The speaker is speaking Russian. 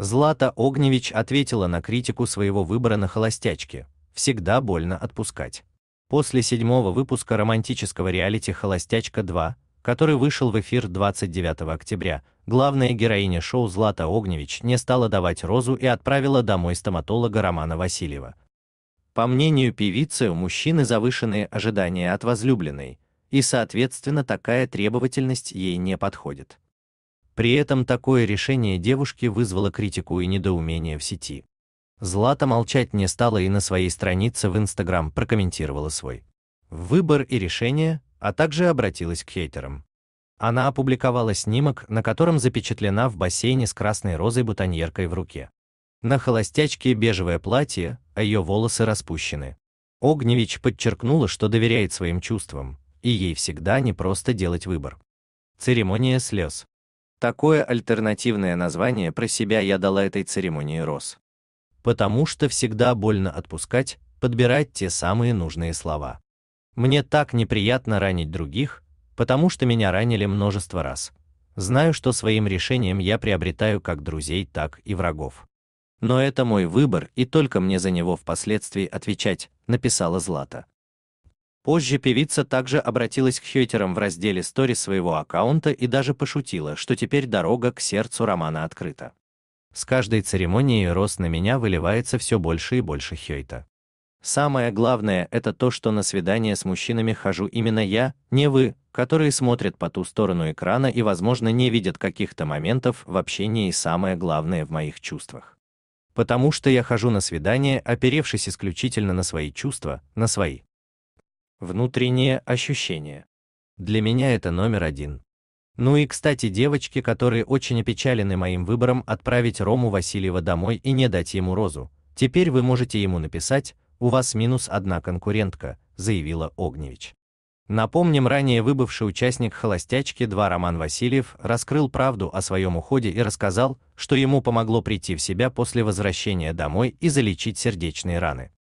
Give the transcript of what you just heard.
Злата Огневич ответила на критику своего выбора на холостячке. Всегда больно отпускать. После седьмого выпуска романтического реалити «Холостячка 2», который вышел в эфир 29 октября, главная героиня шоу Злата Огневич не стала давать розу и отправила домой стоматолога Романа Васильева. По мнению певицы, у мужчины завышенные ожидания от возлюбленной, и, соответственно, такая требовательность ей не подходит. При этом такое решение девушки вызвало критику и недоумение в сети. Злата молчать не стала и на своей странице в Инстаграм прокомментировала свой выбор и решение, а также обратилась к хейтерам. Она опубликовала снимок, на котором запечатлена в бассейне с красной розой бутоньеркой в руке. На холостячке бежевое платье, а ее волосы распущены. Огневич подчеркнула, что доверяет своим чувствам, и ей всегда непросто делать выбор. Церемония слез. Такое альтернативное название про себя я дала этой церемонии роз. Потому что всегда больно отпускать, подбирать те самые нужные слова. Мне так неприятно ранить других, потому что меня ранили множество раз. Знаю, что своим решением я приобретаю как друзей, так и врагов. Но это мой выбор, и только мне за него впоследствии отвечать, написала Злата. Позже певица также обратилась к хейтерам в разделе стори своего аккаунта и даже пошутила, что теперь дорога к сердцу романа открыта. С каждой церемонией рост на меня выливается все больше и больше хейта. Самое главное это то, что на свидание с мужчинами хожу именно я, не вы, которые смотрят по ту сторону экрана и, возможно, не видят каких-то моментов в общении и самое главное в моих чувствах. Потому что я хожу на свидание, оперевшись исключительно на свои чувства, на свои Внутренние ощущения. Для меня это номер один. Ну и, кстати, девочки, которые очень опечалены моим выбором отправить Рому Васильева домой и не дать ему розу, теперь вы можете ему написать «У вас минус одна конкурентка», заявила Огневич. Напомним, ранее выбывший участник «Холостячки 2» Роман Васильев раскрыл правду о своем уходе и рассказал, что ему помогло прийти в себя после возвращения домой и залечить сердечные раны.